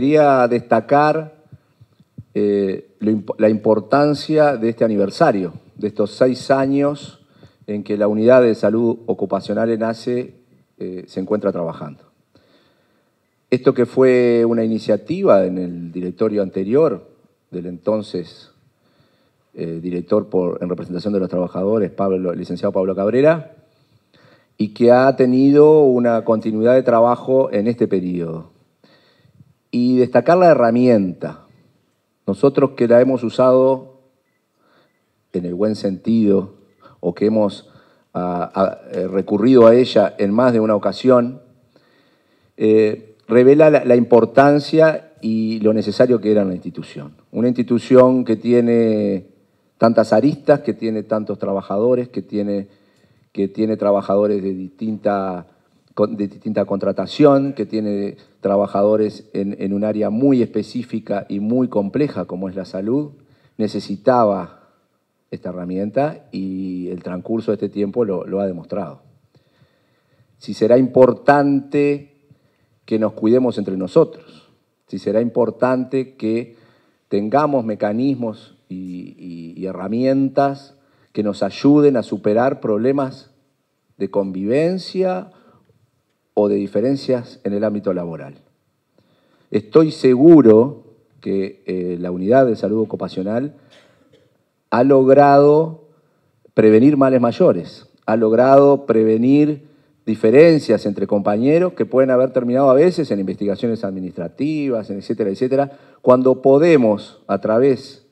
quería destacar eh, la importancia de este aniversario, de estos seis años en que la unidad de salud ocupacional en ACE eh, se encuentra trabajando. Esto que fue una iniciativa en el directorio anterior del entonces eh, director por, en representación de los trabajadores, Pablo, licenciado Pablo Cabrera, y que ha tenido una continuidad de trabajo en este periodo y destacar la herramienta. Nosotros que la hemos usado en el buen sentido o que hemos ah, ah, eh, recurrido a ella en más de una ocasión, eh, revela la, importancia y lo necesario que era la institución. Una institución que tiene tantas aristas, que tiene tantos trabajadores, que tiene, que tiene trabajadores de distinta de distinta contratación, que tiene trabajadores en, un área muy específica y muy compleja como es la salud, necesitaba esta herramienta y el transcurso de este tiempo lo, ha demostrado. Si será importante que nos cuidemos entre nosotros, si será importante que tengamos mecanismos y herramientas que nos ayuden a superar problemas de convivencia o de diferencias en el ámbito laboral. Estoy seguro que eh, la unidad de salud ocupacional ha logrado prevenir males mayores, ha logrado prevenir diferencias entre compañeros que pueden haber terminado a veces en investigaciones administrativas, etcétera, etcétera, cuando podemos, a través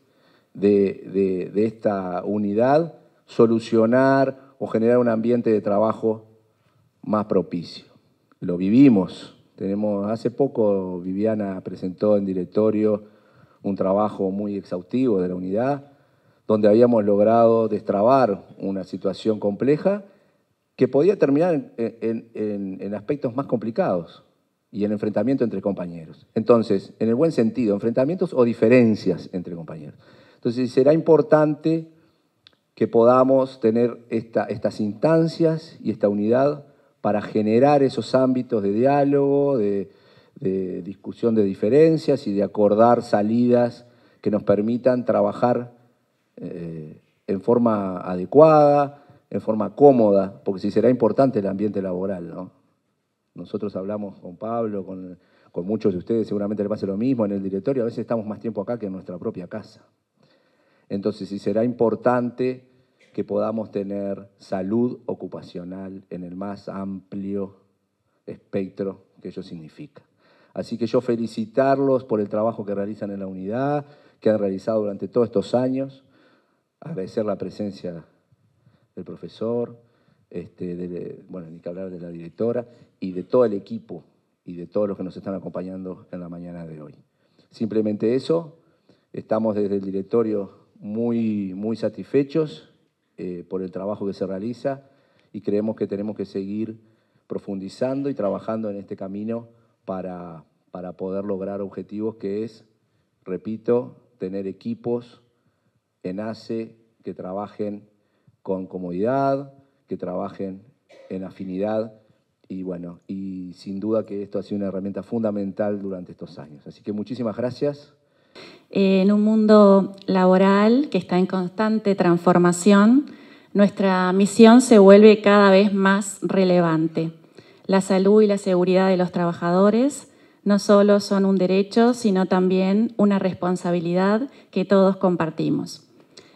de esta unidad, solucionar o generar un ambiente de trabajo más propicio lo vivimos. Tenemos, hace poco Viviana presentó en directorio un trabajo muy exhaustivo de la unidad, donde habíamos logrado destrabar una situación compleja que podía terminar en, aspectos más complicados y el enfrentamiento entre compañeros. Entonces, en el buen sentido, enfrentamientos o diferencias entre compañeros. Entonces, será importante que podamos tener estas instancias y esta unidad para generar esos ámbitos de diálogo, de, discusión de diferencias y de acordar salidas que nos permitan trabajar eh, en forma adecuada, en forma cómoda, porque si será importante el ambiente laboral, ¿no? Nosotros hablamos con Pablo, con, muchos de ustedes, seguramente les pase lo mismo en el directorio, a veces estamos más tiempo acá que en nuestra propia casa. Entonces, si será importante que podamos tener salud ocupacional en el más amplio espectro que ello significa. Así que yo felicitarlos por el trabajo que realizan en la unidad, que han realizado durante todos estos años, agradecer la presencia del profesor, este, bueno, ni que hablar de la directora, y de todo el equipo y de todos los que nos están acompañando en la mañana de hoy. Simplemente eso, estamos desde el directorio muy, muy satisfechos eh, por el trabajo que se realiza y creemos que tenemos que seguir profundizando y trabajando en este camino para, para poder lograr objetivos que es, repito, tener equipos en ACE que trabajen con comodidad, que trabajen en afinidad y bueno, y sin duda que esto ha sido una herramienta fundamental durante estos años. Así que muchísimas gracias. Eh, en un mundo laboral que está en constante transformación, nuestra misión se vuelve cada vez más relevante. La salud y la seguridad de los trabajadores no solo son un derecho, sino también una responsabilidad que todos compartimos.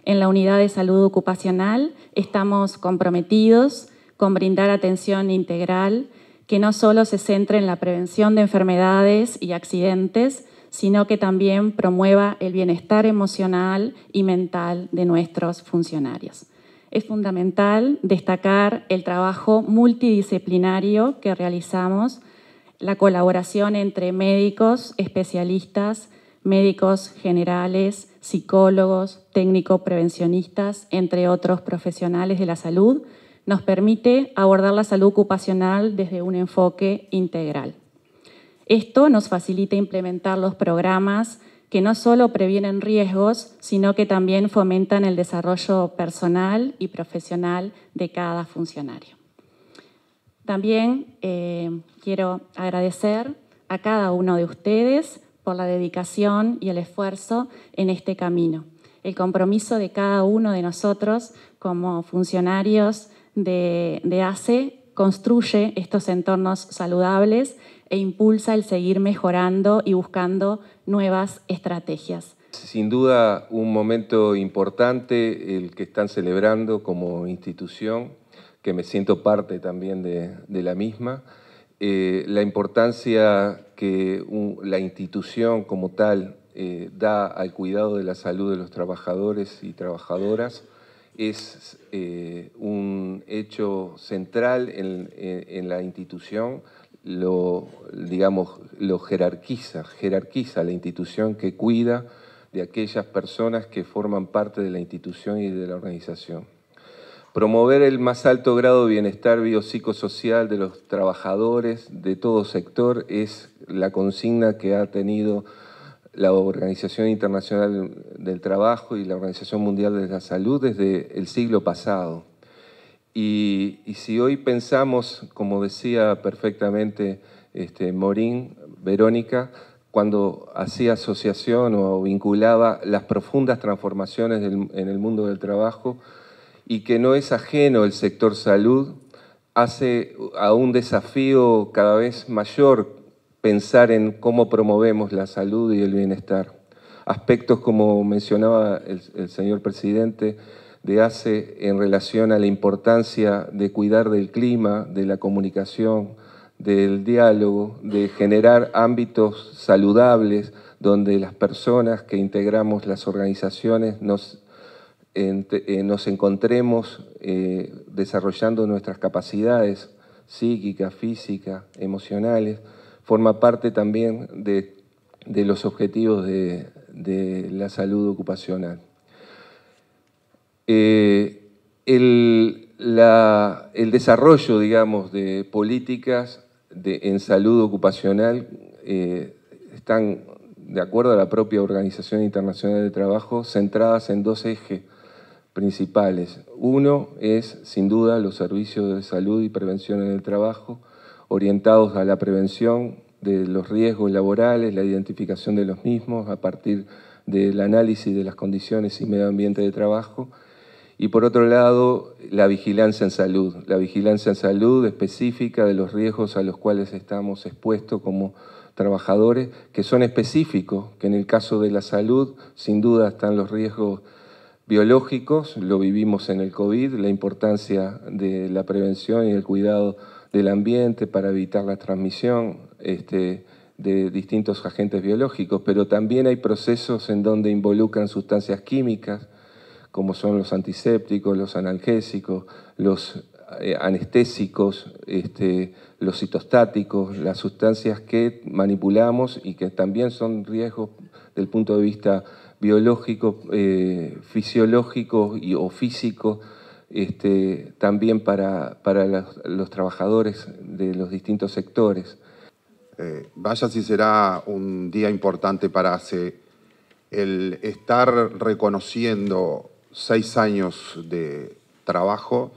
En la unidad de salud ocupacional estamos comprometidos con brindar atención integral que no solo se centre en la prevención de enfermedades y accidentes, sino que también promueva el bienestar emocional y mental de nuestros funcionarios. Es fundamental destacar el trabajo multidisciplinario que realizamos, la colaboración entre médicos, especialistas, médicos generales, psicólogos, técnico prevencionistas, entre otros profesionales de la salud, nos permite abordar la salud ocupacional desde un enfoque integral. Esto nos facilita implementar los programas que no solo previenen riesgos, sino que también fomentan el desarrollo personal y profesional de cada funcionario. También eh, quiero agradecer a cada uno de ustedes por la dedicación y el esfuerzo en este camino. El compromiso de cada uno de nosotros como funcionarios de, de ACE construye estos entornos saludables e impulsa el seguir mejorando y buscando nuevas estrategias. Sin duda un momento importante el que están celebrando como institución, que me siento parte también de, la misma. Eh, la importancia que la institución como tal eh, da al cuidado de la salud de los trabajadores y trabajadoras es eh, un hecho central en, la institución, lo, digamos, lo jerarquiza, jerarquiza la institución que cuida de aquellas personas que forman parte de la institución y de la organización. Promover el más alto grado de bienestar biopsicosocial de los trabajadores de todo sector es la consigna que ha tenido la Organización Internacional del Trabajo y la Organización Mundial de la Salud desde el siglo pasado. Y, si hoy pensamos, como decía perfectamente este, Morín, Verónica, cuando hacía asociación o vinculaba las profundas transformaciones en el mundo del trabajo y que no es ajeno el sector salud, hace a un desafío cada vez mayor pensar en cómo promovemos la salud y el bienestar. Aspectos como mencionaba el, señor presidente de ACE en relación a la importancia de cuidar del clima, de la comunicación, del diálogo, de generar ámbitos saludables donde las personas que integramos las organizaciones nos, eh, encontremos eh, desarrollando nuestras capacidades psíquicas, físicas, emocionales forma parte también de, los objetivos de, la salud ocupacional. Eh, el, desarrollo, digamos, de políticas en salud ocupacional eh, están, de acuerdo a la propia Organización Internacional del Trabajo, centradas en dos ejes principales. Uno es, sin duda, los servicios de salud y prevención en el trabajo, orientados a la prevención de los riesgos laborales, la identificación de los mismos a partir del análisis de las condiciones y medio ambiente de trabajo. Y por otro lado, la vigilancia en salud, la vigilancia en salud específica de los riesgos a los cuales estamos expuestos como trabajadores, que son específicos, que en el caso de la salud sin duda están los riesgos biológicos, lo vivimos en el COVID, la importancia de la prevención y el cuidado del ambiente para evitar la transmisión este, de distintos agentes biológicos, pero también hay procesos en donde involucran sustancias químicas, como son los antisépticos, los analgésicos, los eh, anestésicos, este, los citostáticos, las sustancias que manipulamos y que también son riesgos del punto de vista biológico, eh, fisiológico y, o físico este, también para, los, trabajadores de los distintos sectores. Eh, vaya si será un día importante para hacer, el estar reconociendo seis años de trabajo,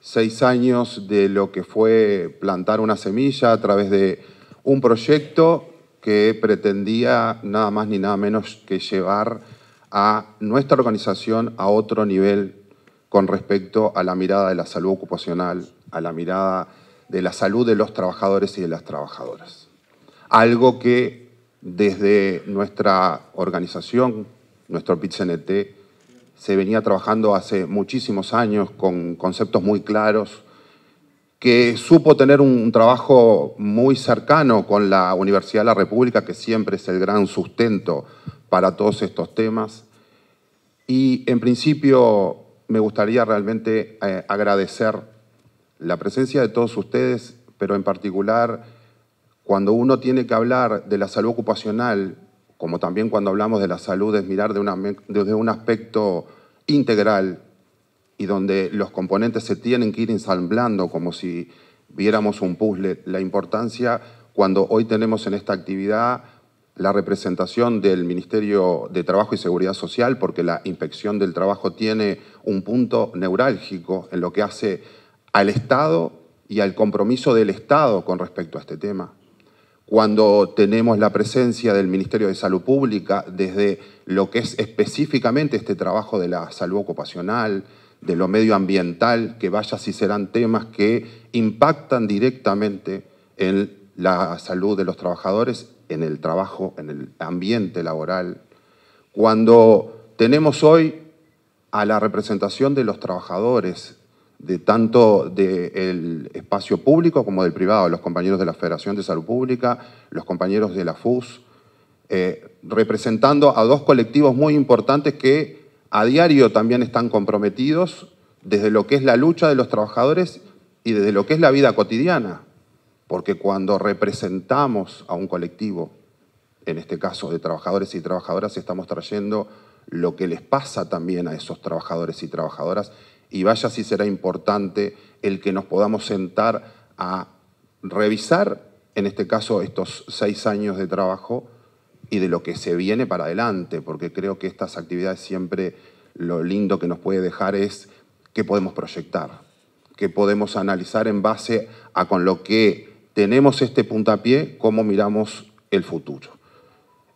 seis años de lo que fue plantar una semilla a través de un proyecto que pretendía nada más ni nada menos que llevar a nuestra organización a otro nivel con respecto a la mirada de la salud ocupacional, a la mirada de la salud de los trabajadores y de las trabajadoras. Algo que desde nuestra organización, nuestro PITCNT, se venía trabajando hace muchísimos años con conceptos muy claros, que supo tener un trabajo muy cercano con la Universidad de la República, que siempre es el gran sustento para todos estos temas. Y en principio me gustaría realmente eh, agradecer la presencia de todos ustedes, pero en particular cuando uno tiene que hablar de la salud ocupacional, como también cuando hablamos de la salud, es mirar de desde un aspecto integral y donde los componentes se tienen que ir ensamblando como si viéramos un puzzle. La importancia cuando hoy tenemos en esta actividad la representación del Ministerio de Trabajo y Seguridad Social, porque la inspección del trabajo tiene un punto neurálgico en lo que hace al Estado y al compromiso del Estado con respecto a este tema. Cuando tenemos la presencia del Ministerio de Salud Pública desde lo que es específicamente este trabajo de la salud ocupacional, de lo medioambiental, que vaya si serán temas que impactan directamente en la salud de los trabajadores en el trabajo, en el ambiente laboral, cuando tenemos hoy a la representación de los trabajadores, de tanto del espacio público como del privado, los compañeros de la Federación de Salud Pública, los compañeros de la FUS, eh, representando a dos colectivos muy importantes que a diario también están comprometidos desde lo que es la lucha de los trabajadores y desde lo que es la vida cotidiana. Porque cuando representamos a un colectivo, en este caso de trabajadores y trabajadoras, estamos trayendo lo que les pasa también a esos trabajadores y trabajadoras. Y vaya si será importante el que nos podamos sentar a revisar, en este caso, estos seis años de trabajo y de lo que se viene para adelante, porque creo que estas actividades siempre lo lindo que nos puede dejar es qué podemos proyectar, qué podemos analizar en base a con lo que tenemos este puntapié, cómo miramos el futuro.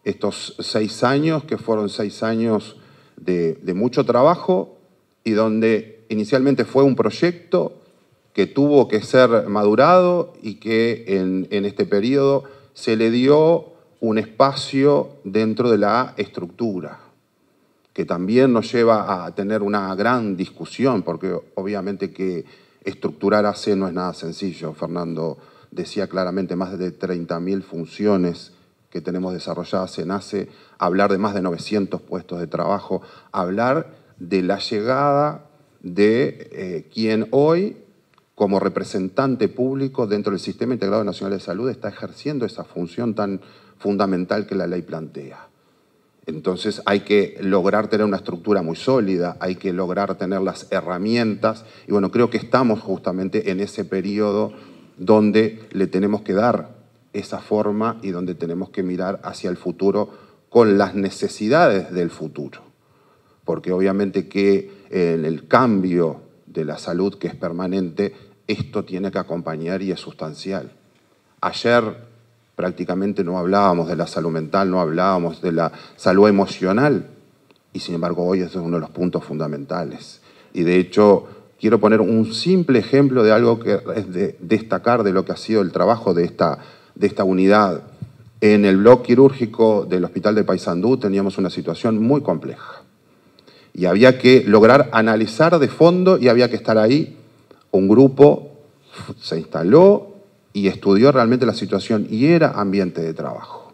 Estos seis años, que fueron seis años de, mucho trabajo y donde inicialmente fue un proyecto que tuvo que ser madurado y que en, en este periodo se le dio un espacio dentro de la estructura, que también nos lleva a tener una gran discusión, porque obviamente que estructurar hace no es nada sencillo, Fernando decía claramente más de 30.000 funciones que tenemos desarrolladas en ACE, hablar de más de 900 puestos de trabajo, hablar de la llegada de eh, quien hoy, como representante público dentro del Sistema Integrado Nacional de Salud, está ejerciendo esa función tan fundamental que la ley plantea. Entonces hay que lograr tener una estructura muy sólida, hay que lograr tener las herramientas, y bueno, creo que estamos justamente en ese periodo donde le tenemos que dar esa forma y donde tenemos que mirar hacia el futuro con las necesidades del futuro. Porque obviamente que eh, en el cambio de la salud que es permanente, esto tiene que acompañar y es sustancial. Ayer prácticamente no hablábamos de la salud mental, no hablábamos de la salud emocional, y sin embargo hoy es uno de los puntos fundamentales. Y de hecho Quiero poner un simple ejemplo de algo que es de destacar de lo que ha sido el trabajo de esta, de esta unidad. En el blog quirúrgico del Hospital de Paysandú teníamos una situación muy compleja y había que lograr analizar de fondo y había que estar ahí. Un grupo se instaló y estudió realmente la situación y era ambiente de trabajo.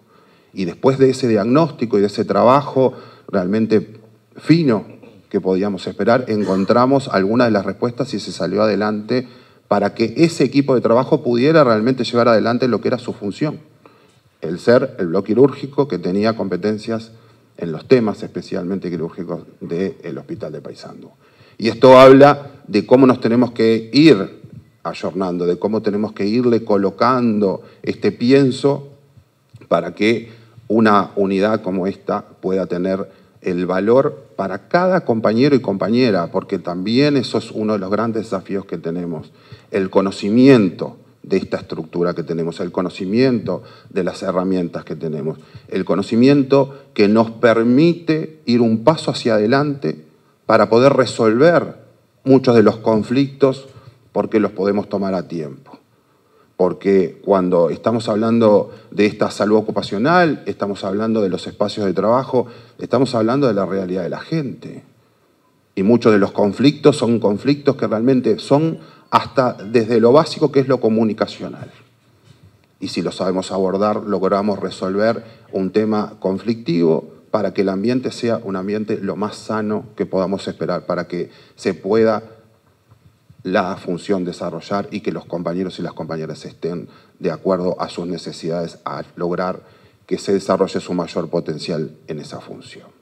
Y después de ese diagnóstico y de ese trabajo realmente fino que podíamos esperar, encontramos alguna de las respuestas y se salió adelante para que ese equipo de trabajo pudiera realmente llevar adelante lo que era su función, el ser el bloque quirúrgico que tenía competencias en los temas especialmente quirúrgicos del Hospital de Paisando. Y esto habla de cómo nos tenemos que ir ayornando, de cómo tenemos que irle colocando este pienso para que una unidad como esta pueda tener el valor para cada compañero y compañera, porque también eso es uno de los grandes desafíos que tenemos, el conocimiento de esta estructura que tenemos, el conocimiento de las herramientas que tenemos, el conocimiento que nos permite ir un paso hacia adelante para poder resolver muchos de los conflictos porque los podemos tomar a tiempo porque cuando estamos hablando de esta salud ocupacional, estamos hablando de los espacios de trabajo, estamos hablando de la realidad de la gente. Y muchos de los conflictos son conflictos que realmente son hasta desde lo básico que es lo comunicacional. Y si lo sabemos abordar, logramos resolver un tema conflictivo para que el ambiente sea un ambiente lo más sano que podamos esperar, para que se pueda la función desarrollar y que los compañeros y las compañeras estén de acuerdo a sus necesidades a lograr que se desarrolle su mayor potencial en esa función.